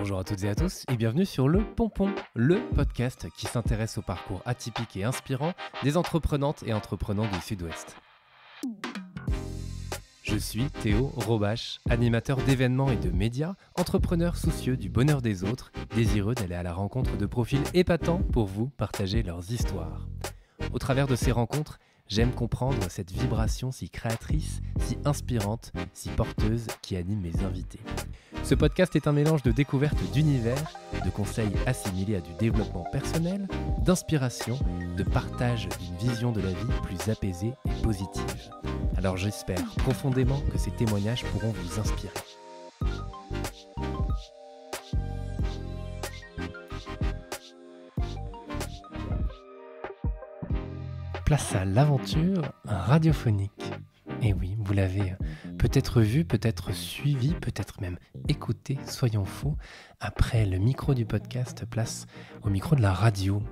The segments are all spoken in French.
Bonjour à toutes et à tous et bienvenue sur Le Pompon, le podcast qui s'intéresse au parcours atypique et inspirant des entreprenantes et entreprenants du Sud-Ouest. Je suis Théo Robache, animateur d'événements et de médias, entrepreneur soucieux du bonheur des autres, désireux d'aller à la rencontre de profils épatants pour vous partager leurs histoires. Au travers de ces rencontres, J'aime comprendre cette vibration si créatrice, si inspirante, si porteuse qui anime mes invités. Ce podcast est un mélange de découvertes d'univers, de conseils assimilés à du développement personnel, d'inspiration, de partage d'une vision de la vie plus apaisée et positive. Alors j'espère profondément que ces témoignages pourront vous inspirer. place à l'aventure radiophonique. Et oui, vous l'avez peut-être vu, peut-être suivi, peut-être même écouté, soyons faux, Après le micro du podcast, place au micro de la radio.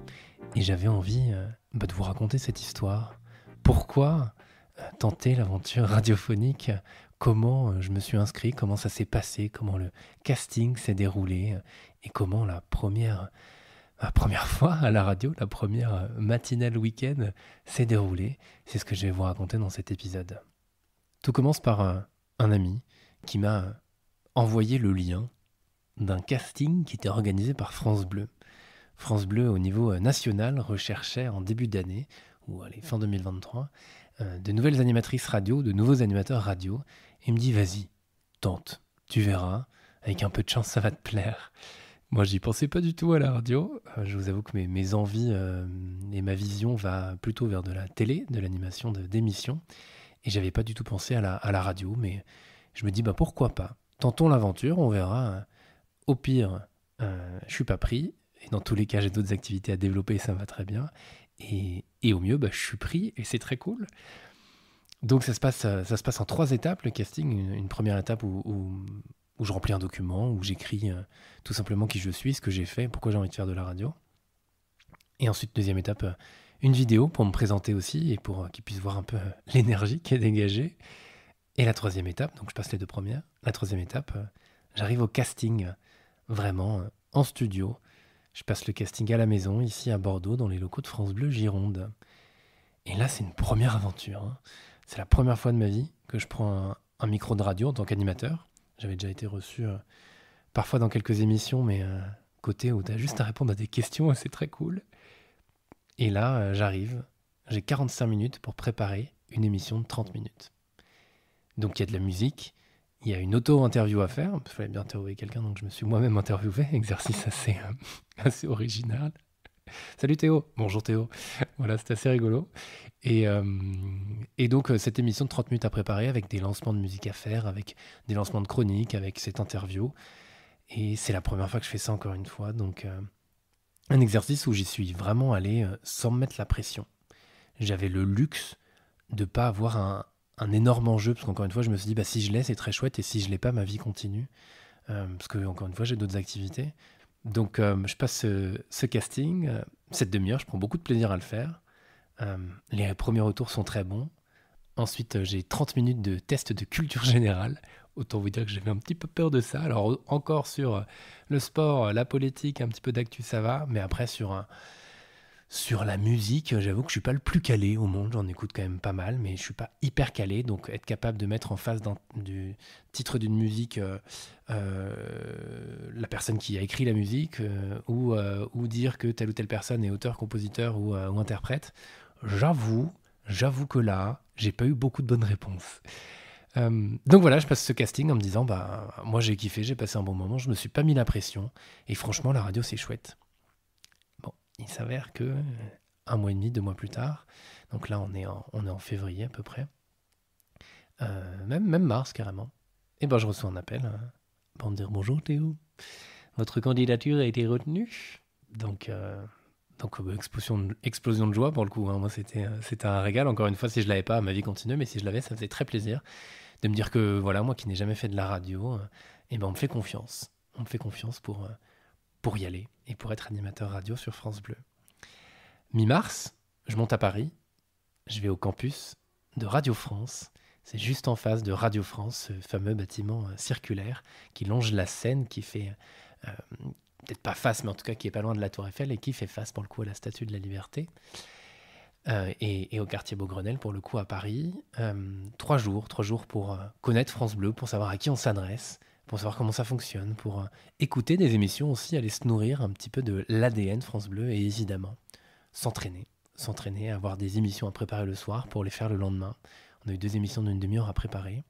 Et j'avais envie euh, bah, de vous raconter cette histoire. Pourquoi euh, tenter l'aventure radiophonique Comment euh, je me suis inscrit Comment ça s'est passé Comment le casting s'est déroulé Et comment la première la première fois à la radio, la première euh, matinale week-end s'est déroulée. C'est ce que je vais vous raconter dans cet épisode. Tout commence par euh, un, ami qui m'a euh, envoyé le lien d'un casting qui était organisé par France Bleu. France Bleu, au niveau national, recherchait en début d'année, ou allez, fin 2023, de nouvelles animatrices radio, de nouveaux animateurs radio, et il me dit vas-y, tente, tu verras, avec un peu de chance, ça va te plaire. Moi, j'y pensais pas du tout à la radio. Euh, je vous avoue que mes, mes envies euh, et ma vision va plutôt vers de la télé, de l'animation d'émissions. Et j'avais pas du tout pensé à la, radio, mais je me dis, bah pourquoi pas Tentons l'aventure, on verra. Au pire, euh, je suis pas pris. Et dans tous les cas, j'ai d'autres activités à développer, ça va très bien. Et, au mieux, bah, je suis pris et c'est très cool. Donc ça se passe, ça se passe en trois étapes le casting. Une, première étape où, où je remplis un document, où j'écris euh, tout simplement qui je suis, ce que j'ai fait, pourquoi j'ai envie de faire de la radio. Et ensuite, deuxième étape, euh, une vidéo pour me présenter aussi et pour euh, qu'ils puissent voir un peu l'énergie qui est dégagée. Et la troisième étape, donc je passe les deux premières, la troisième étape, j'arrive au casting, vraiment en studio. Je passe le casting à la maison, ici à Bordeaux, dans les locaux de France Bleu Gironde. Et là, c'est une première aventure. Hein. C'est la première fois de ma vie que je prends un, un micro de radio en tant qu'animateur. J'avais déjà été reçu euh, parfois dans quelques émissions, mais euh, côté où tu as juste à répondre à des questions, c'est très cool. Et là, euh, j'arrive, j'ai 45 minutes pour préparer une émission de 30 minutes. Donc il y a de la musique, il y a une auto-interview à faire, il fallait bien interviewer quelqu'un, donc je me suis moi-même interviewé, exercice assez, assez original. Salut Théo. Bonjour Théo. voilà, c'est assez rigolo. Et, euh, donc, euh, cette émission de 30 minutes à préparer avec des lancements de musique à faire, avec des lancements de chroniques, avec cette interview. Et c'est la première fois que je fais ça encore une fois. Donc, euh, un exercice où j'y suis vraiment allé sans mettre la pression. J'avais le luxe de ne pas avoir un, énorme enjeu, parce qu'encore une fois, je me suis dit, bah, si je l'ai, c'est très chouette, et si je l'ai pas, ma vie continue. parce que, encore une fois, j'ai d'autres activités. Donc, euh, je passe ce, casting, euh, cette demi-heure, je prends beaucoup de plaisir à le faire. Euh, les premiers retours sont très bons. Ensuite, j'ai 30 minutes de test de culture générale. Autant vous dire que j'avais un petit peu peur de ça. Alors, encore sur le sport, la politique, un petit peu d'actu, ça va. Mais après, sur un, sur la musique, j'avoue que je suis pas le plus calé au monde, j'en écoute quand même pas mal, mais je suis pas hyper calé, donc être capable de mettre en face du titre d'une musique euh, euh, la personne qui a écrit la musique, euh, ou, dire que telle ou telle personne est auteur, compositeur ou, interprète, j'avoue, j'avoue que là, j'ai pas eu beaucoup de bonnes réponses. donc voilà, je passe ce casting en me disant, bah, moi j'ai kiffé, j'ai passé un bon moment, je me suis pas mis la pression, et franchement, la radio c'est chouette il s'avère que euh, un mois et demi, deux mois plus tard, donc là on est en, on est en février à peu près, euh, même, même mars carrément, et eh ben je reçois un appel euh, pour me dire bonjour Théo, votre candidature a été retenue, donc donc explosion de, explosion de joie pour le coup. Hein. Moi, c'était c'était un régal. Encore une fois, si je l'avais pas, ma vie continue. Mais si je l'avais, ça faisait très plaisir de me dire que voilà, moi qui n'ai jamais fait de la radio, et eh ben on me fait confiance. On me fait confiance pour pour y aller et pour être animateur radio sur France Bleu. Mi-mars, je monte à Paris, je vais au campus de Radio France. C'est juste en face de Radio France, ce fameux bâtiment euh, circulaire qui longe la Seine, qui fait euh, peut-être pas face, mais en tout cas qui est pas loin de la Tour Eiffel et qui fait face pour le coup à la Statue de la Liberté. Euh, et, au quartier Beaugrenel pour le coup, à Paris. trois jours, trois jours pour connaître France Bleu, pour savoir à qui on s'adresse, pour savoir comment ça fonctionne, pour euh, écouter des émissions aussi, aller se nourrir un petit peu de l'ADN France Bleu et évidemment s'entraîner, s'entraîner avoir des émissions à préparer le soir pour les faire le lendemain. On a eu deux émissions d'une demi-heure à préparer.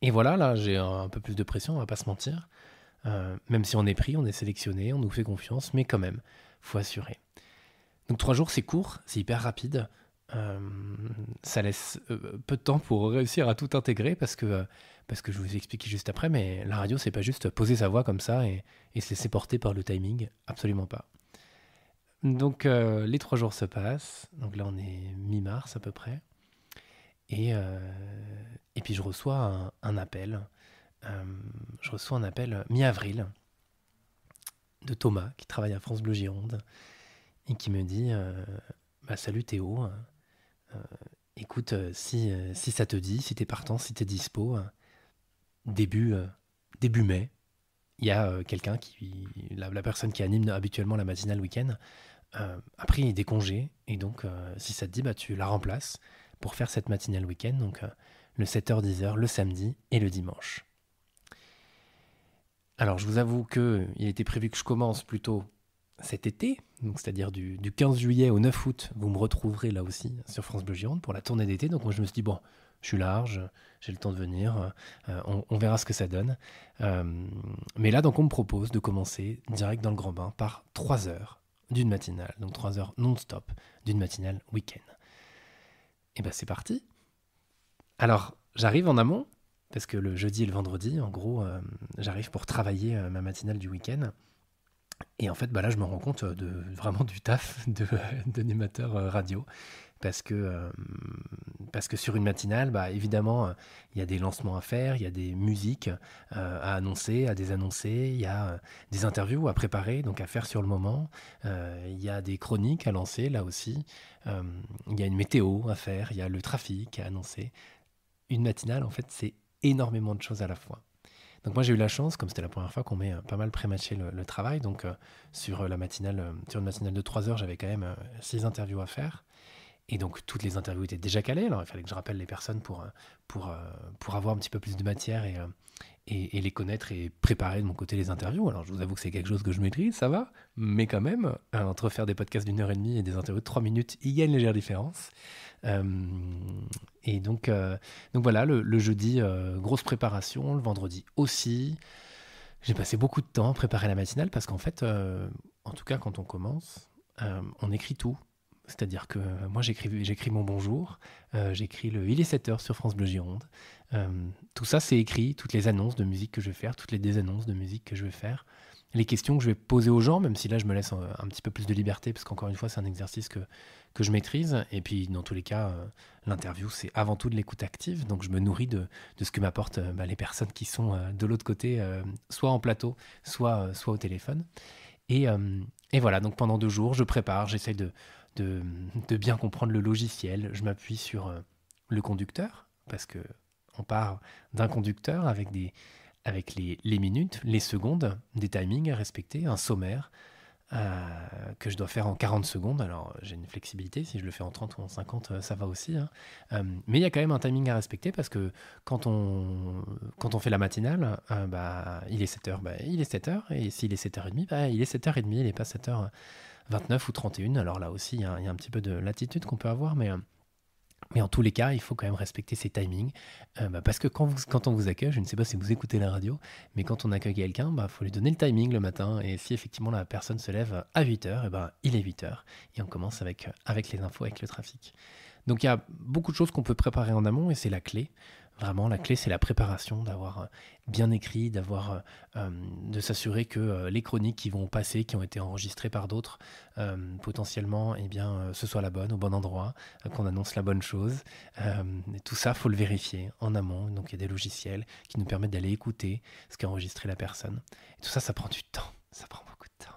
Et voilà, là j'ai un peu plus de pression, on va pas se mentir. Euh, même si on est pris, on est sélectionné, on nous fait confiance, mais quand même, faut assurer. Donc trois jours, c'est court, c'est hyper rapide. Euh, ça laisse peu de temps pour réussir à tout intégrer parce que parce que je vous ai expliqué juste après, mais la radio, c'est pas juste poser sa voix comme ça et, se laisser porter par le timing, absolument pas. Donc euh, les trois jours se passent, donc là on est mi-mars à peu près, et, euh, et puis je reçois un, appel, euh, je reçois un appel mi-avril de Thomas qui travaille à France Bleu Gironde et qui me dit bah, Salut Théo, écoute, si, si ça te dit, si t'es partant, si t'es dispo, début, euh, début mai, il y a euh, quelqu'un qui, la, personne qui anime habituellement la matinale week-end, euh, a pris des congés. Et donc, si ça te dit, bah, tu la remplaces pour faire cette matinale week-end, donc le 7h-10h, le samedi et le dimanche. Alors, je vous avoue que il était prévu que je commence plutôt cet été, c'est-à-dire du, du, 15 juillet au 9 août, vous me retrouverez là aussi sur France Bleu Gironde pour la tournée d'été. Donc moi je me suis dit bon, je suis large, j'ai le temps de venir, euh, on, verra ce que ça donne. Euh, mais là, donc, on me propose de commencer direct dans le grand bain par 3 heures d'une matinale, donc 3 heures non-stop d'une matinale week-end. Et eh ben c'est parti. Alors, j'arrive en amont, parce que le jeudi et le vendredi, en gros, euh, j'arrive pour travailler ma matinale du week-end. Et en fait, bah là, je me rends compte de, vraiment du taf de, radio parce que, euh, parce que sur une matinale, bah, évidemment, euh, il y a des lancements à faire, il y a des musiques euh, à annoncer, à désannoncer, il y a des interviews à préparer, donc à faire sur le moment, il y a des chroniques à lancer là aussi, il y a une météo à faire, il y a le trafic à annoncer. Une matinale, en fait, c'est énormément de choses à la fois. Donc moi j'ai eu la chance, comme c'était la première fois qu'on met pas mal prématché le, le travail, donc sur la matinale, sur une matinale de 3 heures, j'avais quand même 6 interviews à faire. Et donc toutes les interviews étaient déjà calées, alors il fallait que je rappelle les personnes pour, euh, pour, euh, pour avoir un petit peu plus de matière euh, et, et, les connaître et préparer de mon côté les interviews. Alors je vous avoue que c'est quelque chose que je maîtrise, ça va, mais quand même, entre faire des podcasts d'une heure et demie et des interviews de trois minutes, il y a une légère différence. et donc, donc voilà, le, jeudi, grosse préparation, le vendredi aussi. J'ai passé beaucoup de temps à préparer la matinale parce qu'en fait, en tout cas quand on commence, on écrit tout c'est-à-dire que euh, moi, j'écris mon bonjour, euh, j'écris le Il est 7h sur France Bleu Gironde. Euh, tout ça, c'est écrit, toutes les annonces de musique que je vais faire, toutes les désannonces de musique que je vais faire, les questions que je vais poser aux gens, même si là, je me laisse un, petit peu plus de liberté, parce qu'encore une fois, c'est un exercice que, que je maîtrise. Et puis, dans tous les cas, l'interview, c'est avant tout de l'écoute active. Donc, je me nourris de, de ce que m'apportent bah, les personnes qui sont de l'autre côté, soit en plateau, soit, soit au téléphone. Et, et voilà, donc pendant deux jours, je prépare, j'essaye de de, bien comprendre le logiciel. Je m'appuie sur euh, le conducteur, parce que on part d'un conducteur avec, des, avec les, minutes, les secondes, des timings à respecter, un sommaire euh, que je dois faire en 40 secondes. Alors j'ai une flexibilité, si je le fais en 30 ou en 50, euh, ça va aussi. Hein. mais il y a quand même un timing à respecter parce que quand on, quand on fait la matinale, bah, il est 7h, bah, il est 7h, et s'il est 7h30, bah, il est 7h30, il n'est pas 7h. 29 ou 31. Alors là aussi, il y, a, un petit peu de latitude qu'on peut avoir, mais... Euh, mais en tous les cas, il faut quand même respecter ses timings. Euh, bah, parce que quand, quand, on vous accueille, je ne sais pas si vous écoutez la radio, mais quand on accueille quelqu'un, il bah, faut lui donner le timing le matin. Et si effectivement la personne se lève à 8h, eh et ben, il est 8h. Et on commence avec, avec les infos, avec le trafic. Donc il y a beaucoup de choses qu'on peut préparer en amont et c'est la clé. Vraiment, la clé, c'est la préparation, d'avoir euh, bien écrit, d'avoir, euh, euh, de s'assurer que les chroniques qui vont passer, qui ont été enregistrées par d'autres, potentiellement, et eh bien, ce soit la bonne, au bon endroit, qu'on annonce la bonne chose. Et tout ça, faut le vérifier en amont. Donc, il y a des logiciels qui nous permettent d'aller écouter ce qu'a enregistré la personne. tout ça, ça prend du temps. Ça prend beaucoup de temps.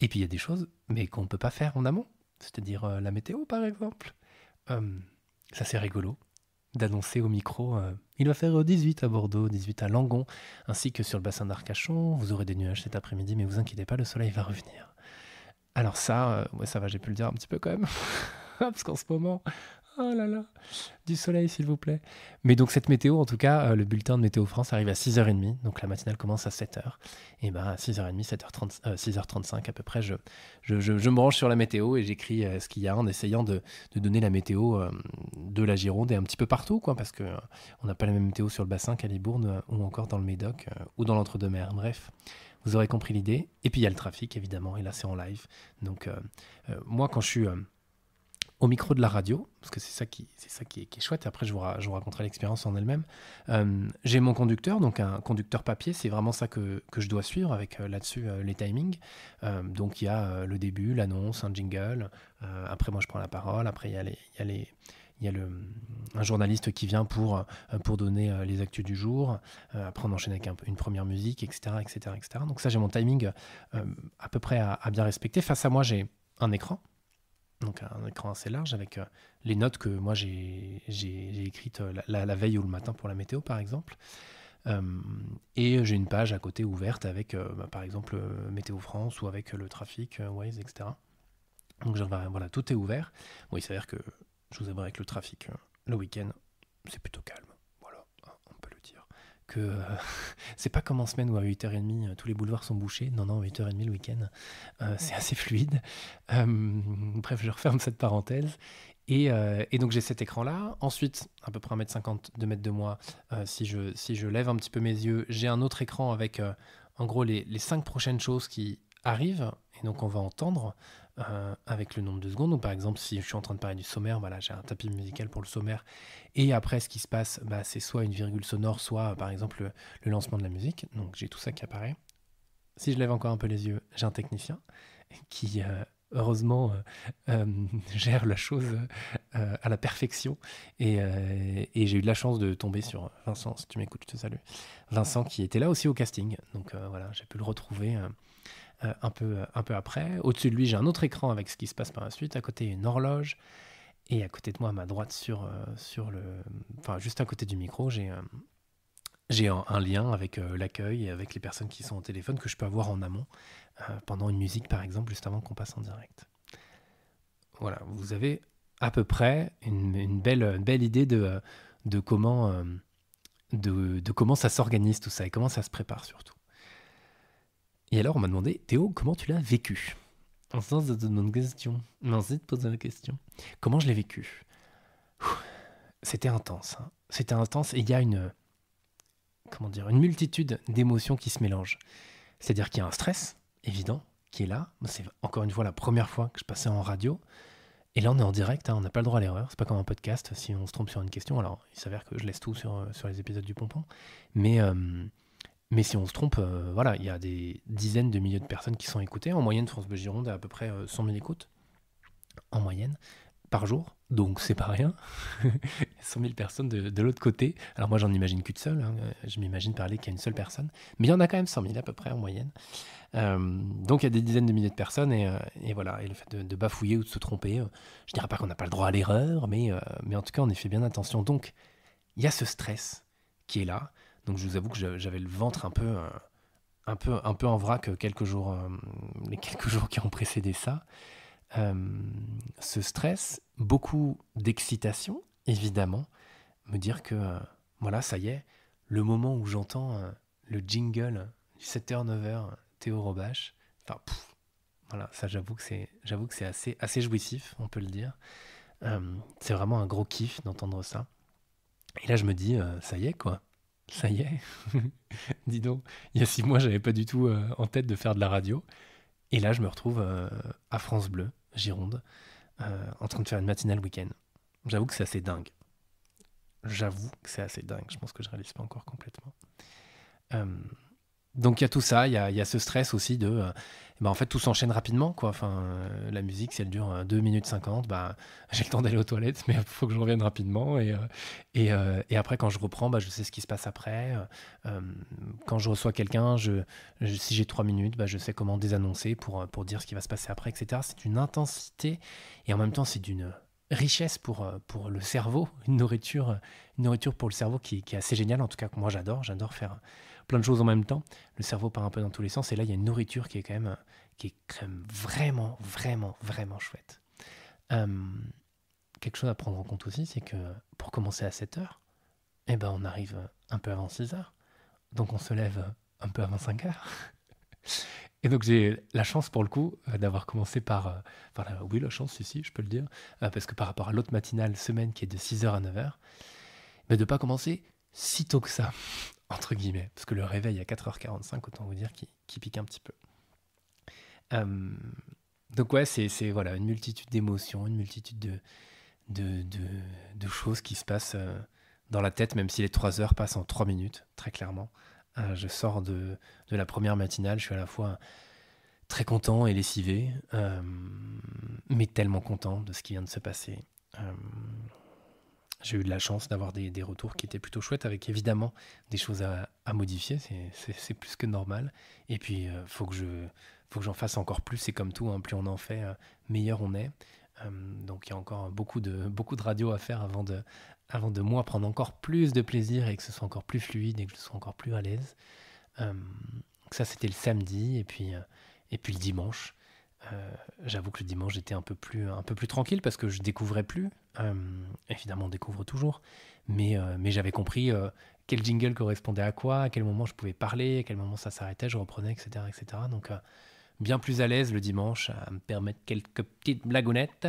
Et puis, il y a des choses, mais qu'on ne peut pas faire en amont. C'est-à-dire la météo, par exemple. ça, c'est rigolo d'annoncer au micro. Euh, il va faire 18 euh, à Bordeaux, 18 à Langon, ainsi que sur le bassin d'Arcachon. Vous aurez des nuages cet après-midi, mais vous inquiétez pas, le soleil va revenir. Alors ça, euh, ça va, j'ai pu le dire un petit peu quand même. Parce qu'en ce moment, Oh là là, du soleil s'il vous plaît. Mais donc cette météo, en tout cas, euh, le bulletin de Météo France arrive à 6h30, donc la matinale commence à 7h. Et ben à 6h30, 7h30, 6h35 à peu près, je, je, me range sur la météo et j'écris euh, ce qu'il y a en essayant de, donner la météo euh, de la Gironde et un petit peu partout, quoi, parce que on n'a pas la même météo sur le bassin qu'à Libourne ou encore dans le Médoc ou dans l'entre-deux-mers. Bref, vous aurez compris l'idée. Et puis il y a le trafic évidemment, et là c'est en live. Donc moi quand je suis au micro de la radio, parce que c'est ça qui, c'est ça qui est, chouette. Après, je vous, raconterai l'expérience en elle-même. Euh, j'ai mon conducteur, donc un conducteur papier, c'est vraiment ça que, je dois suivre avec euh, là-dessus euh, les timings. donc il y a le début, l'annonce, un jingle. après, moi, je prends la parole. Après, il y a il y a il y un journaliste qui vient pour, pour donner les actus du jour. Après, on enchaîne avec une première musique, etc. etc., etc. Donc ça, j'ai mon timing à peu près à bien respecter. Face à moi, j'ai un écran donc un écran assez large avec euh, les notes que moi j'ai écrites euh, la, la, veille ou le matin pour la météo par exemple. et j'ai une page à côté ouverte avec euh, bah, par exemple Météo France ou avec le trafic, Waze, etc. Donc voilà, tout est ouvert. Bon, il s'avère que je vous avouerai que le trafic le week-end, c'est plutôt calme que euh, c'est pas comme en semaine où à 8h30 euh, tous les boulevards sont bouchés. Non, non, 8h30 le week-end, euh, c'est assez fluide. bref, je referme cette parenthèse. Et, donc j'ai cet écran-là. Ensuite, à peu près 1m50, 2m de moi, si, je, si je lève un petit peu mes yeux, j'ai un autre écran avec en gros les, les cinq prochaines choses qui arrivent. Et donc on va entendre euh, avec le nombre de secondes. Donc, par exemple, si je suis en train de parler du sommaire, voilà, j'ai un tapis musical pour le sommaire. Et après, ce qui se passe, bah, c'est soit une virgule sonore, soit, par exemple, le, lancement de la musique. Donc, j'ai tout ça qui apparaît. Si je lève encore un peu les yeux, j'ai un technicien qui, euh, heureusement, euh, gère la chose à la perfection. Et, et j'ai eu de la chance de tomber sur Vincent, si tu m'écoutes, je te salue. Vincent qui était là aussi au casting. Donc, voilà, j'ai pu le retrouver. Euh, un, peu, euh, un peu après. Au-dessus de lui, j'ai un autre écran avec ce qui se passe par la suite. À côté, une horloge. Et à côté de moi, à ma droite, sur, euh, sur le, juste à côté du micro, j'ai j'ai un, lien avec l'accueil avec les personnes qui sont au téléphone que je peux avoir en amont pendant une musique par exemple juste avant qu'on passe en direct. Voilà, vous avez à peu près une, belle, belle idée de, de, comment, de comment ça s'organise tout ça et comment ça se prépare surtout. Et alors, on m'a demandé, Théo, comment tu l'as vécu En sens de te demander une question. Non, de poser la question. Comment je l'ai vécu C'était intense. Hein. C'était intense et il y a une. Comment dire Une multitude d'émotions qui se mélangent. C'est-à-dire qu'il y a un stress, évident, qui est là. C'est encore une fois la première fois que je passais en radio. Et là, on est en direct, hein. on n'a pas le droit à l'erreur. C'est pas comme un podcast si on se trompe sur une question. Alors, il s'avère que je laisse tout sur, euh, les épisodes du Pompon. Mais. Euh, mais si on se trompe, euh, voilà, il y a des dizaines de milliers de personnes qui sont écoutées. En moyenne, France Bleu Gironde a à peu près 100 euh, 000 écoutes, en moyenne, par jour. Donc c'est pas rien. 100 000 personnes de, l'autre côté. Alors moi, j'en imagine qu'une seule. Hein. Euh, je m'imagine parler qu'il y a une seule personne. Mais il y en a quand même 100 000 à peu près en moyenne. donc il y a des dizaines de milliers de personnes. Et, voilà, et le fait de, bafouiller ou de se tromper, je dirais pas qu'on n'a pas le droit à l'erreur, mais, mais en tout cas, on y fait bien attention. Donc, il y a ce stress qui est là. Donc je vous avoue que j'avais le ventre un peu, euh, un peu, un peu en vrac euh, quelques jours, euh, les quelques jours qui ont précédé ça. ce stress, beaucoup d'excitation, évidemment, me dire que voilà, ça y est, le moment où j'entends le jingle du 7h-9h Théo Robache, enfin, voilà, ça j'avoue que c'est, j'avoue que c'est assez, assez jouissif, on peut le dire. c'est vraiment un gros kiff d'entendre ça. Et là, je me dis, ça y est, quoi, ça y est. Dis donc, il y a six mois, j'avais pas du tout euh, en tête de faire de la radio. Et là, je me retrouve euh, à France Bleu, Gironde, euh, en train de faire une matinale week-end. J'avoue que c'est assez dingue. J'avoue que c'est assez dingue. Je pense que je réalise pas encore complètement. Donc il y a tout ça, il y a, ce stress aussi de... Euh, eh ben, en fait, tout s'enchaîne rapidement. Quoi. Enfin, euh, la musique, si elle dure 2 euh, minutes 50, bah, j'ai le temps d'aller aux toilettes, mais il faut que je revienne rapidement. Et, et, après, quand je reprends, bah, je sais ce qui se passe après. quand je reçois quelqu'un, je, si j'ai 3 minutes, bah, je sais comment désannoncer pour, pour dire ce qui va se passer après, etc. C'est une intensité et en même temps, c'est d'une richesse pour, pour le cerveau, une nourriture, nourriture pour le cerveau qui, est assez géniale, en tout cas moi j'adore, j'adore faire, plein de choses en même temps, le cerveau part un peu dans tous les sens, et là, il y a une nourriture qui est quand même, euh, qui est quand même vraiment, vraiment, vraiment chouette. Euh, quelque chose à prendre en compte aussi, c'est que pour commencer à 7 h eh ben, on arrive un peu avant 6 h donc on se lève un peu avant 5 h Et donc j'ai la chance pour le coup euh, d'avoir commencé par, oui la chance si, si, je peux le dire, parce que par rapport à l'autre matinale semaine qui est de 6h à 9h, mais de pas commencer si tôt que ça entre guillemets, parce que le réveil à 4h45, autant vous dire qui, pique un petit peu. Euh, donc ouais, c'est voilà, une multitude d'émotions, une multitude de, de, choses qui se passent euh, dans la tête, même si les 3 heures passent en 3 minutes, très clairement. Euh, je sors de, la première matinale, je suis à la fois très content et lessivé, mais tellement content de ce qui vient de se passer j'ai eu de la chance d'avoir des, des, retours qui étaient plutôt chouettes, avec évidemment des choses à, à modifier, c'est plus que normal. Et puis, il euh, faut que je faut que j'en fasse encore plus, c'est comme tout, hein. plus on en fait, euh, meilleur on est. Hum, donc, il y a encore beaucoup de, beaucoup de radio à faire avant de, avant de moi prendre encore plus de plaisir et que ce soit encore plus fluide et que je sois encore plus à l'aise. Hum, ça, c'était le samedi, et puis, euh, et puis le dimanche. Euh, j'avoue que le dimanche j'étais un peu plus un peu plus tranquille parce que je découvrais plus. Euh, évidemment, on découvre toujours, mais euh, mais j'avais compris quel jingle correspondait à quoi, à quel moment je pouvais parler, à quel moment ça s'arrêtait, je reprenais, etc., etc. Donc bien plus à l'aise le dimanche à me permettre quelques petites blagounettes.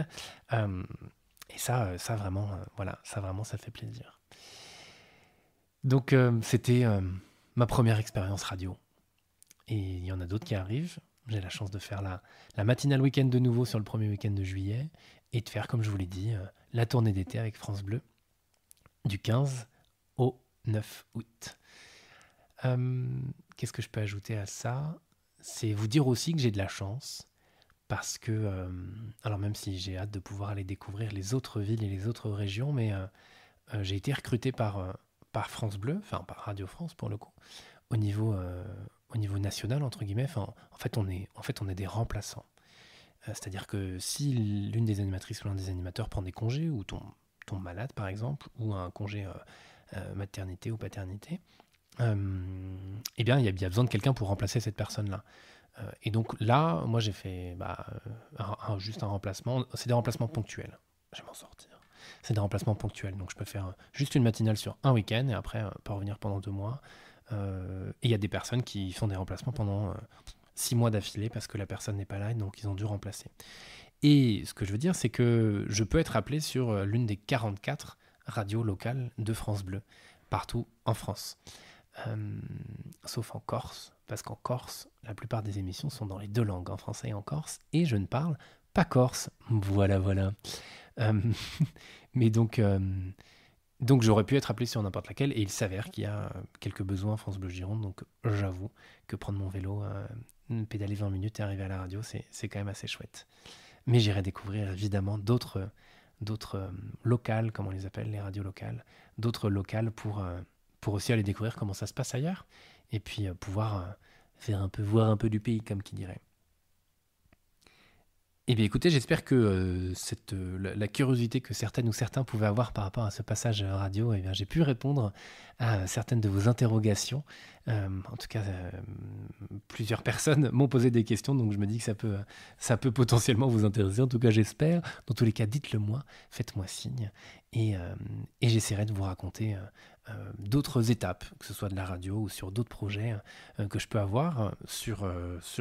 et ça, ça vraiment, voilà, ça vraiment, ça fait plaisir. Donc c'était ma première expérience radio. Et il y en a d'autres qui arrivent. J'ai la chance de faire la, matinale week-end de nouveau sur le premier week-end de juillet et de faire, comme je vous l'ai dit, euh, la tournée d'été avec France Bleu du 15 au 9 août. Euh, qu'est-ce que je peux ajouter à ça C'est vous dire aussi que j'ai de la chance parce que, euh, alors même si j'ai hâte de pouvoir aller découvrir les autres villes et les autres régions, mais j'ai été recruté par, par France Bleu, enfin par Radio France pour le coup, au niveau, au niveau national, entre guillemets, en, fait, on est, en fait, on est des remplaçants. Euh, c'est-à-dire que si l'une des animatrices ou l'un des animateurs prend des congés, ou tombe, malade, par exemple, ou un congé euh, euh, maternité ou paternité, eh bien, il y, a besoin de quelqu'un pour remplacer cette personne-là. et donc là, moi, j'ai fait bah, juste un remplacement. C'est des remplacements ponctuels. Je vais m'en sortir. C'est des remplacements ponctuels. Donc, je peux faire juste une matinale sur un week-end et après, pas revenir pendant deux mois. Euh, et il y a des personnes qui font des remplacements pendant euh, six mois d'affilée parce que la personne n'est pas là, et donc ils ont dû remplacer. Et ce que je veux dire, c'est que je peux être appelé sur euh, l'une des 44 radios locales de France Bleu, partout en France. sauf en Corse, parce qu'en Corse, la plupart des émissions sont dans les deux langues, en français et en corse, et je ne parle pas corse. Voilà, voilà. mais donc, donc j'aurais pu être appelé sur n'importe laquelle et il s'avère qu'il y a euh, quelques besoins en France Bleu Gironde. Donc j'avoue que prendre mon vélo, euh, pédaler 20 minutes et arriver à la radio, c'est quand même assez chouette. Mais j'irai découvrir évidemment d'autres d'autres euh, locales, comme on les appelle, les radios locales, d'autres locales pour, pour aussi aller découvrir comment ça se passe ailleurs et puis pouvoir faire un peu voir un peu du pays, comme qui dirait. Eh bien écoutez, j'espère que euh, euh, la curiosité que certaines ou certains pouvaient avoir par rapport à ce passage radio, eh j'ai pu répondre à certaines de vos interrogations. Euh, en tout cas, euh, plusieurs personnes m'ont posé des questions, donc je me dis que ça peut, potentiellement vous intéresser. En tout cas, j'espère. Dans tous les cas, dites-le moi, faites-moi signe, et, euh, j'essaierai de vous raconter d'autres étapes, que ce soit de la radio ou sur d'autres projets que je peux avoir sur,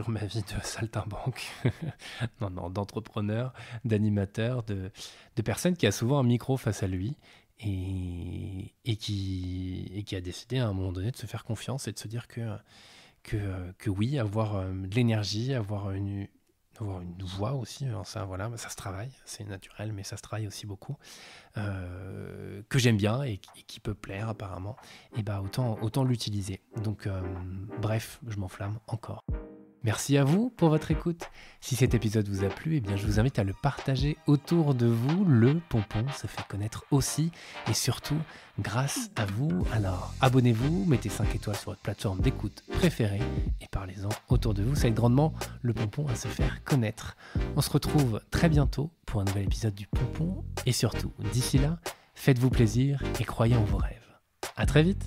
ma vie de saltimbanque, non, non, d'entrepreneur, d'animateur, de, de personne qui a souvent un micro face à lui et, qui, a décidé à un moment donné de se faire confiance et de se dire que, que, que oui, avoir euh, de l'énergie, avoir une, avoir une voix aussi, euh, ça, voilà, ça se travaille, c'est naturel, mais ça se travaille aussi beaucoup, euh, que j'aime bien et, qui peut plaire apparemment, et bah autant, autant l'utiliser. Donc bref, je m'enflamme encore. Merci à vous pour votre écoute. Si cet épisode vous a plu, eh bien je vous invite à le partager autour de vous. Le pompon se fait connaître aussi et surtout grâce à vous. Alors abonnez-vous, mettez 5 étoiles sur votre plateforme d'écoute préférée et parlez-en autour de vous. Ça aide grandement le pompon à se faire connaître. On se retrouve très bientôt pour un nouvel épisode du pompon et surtout d'ici là, faites-vous plaisir et croyez en vos rêves. À très vite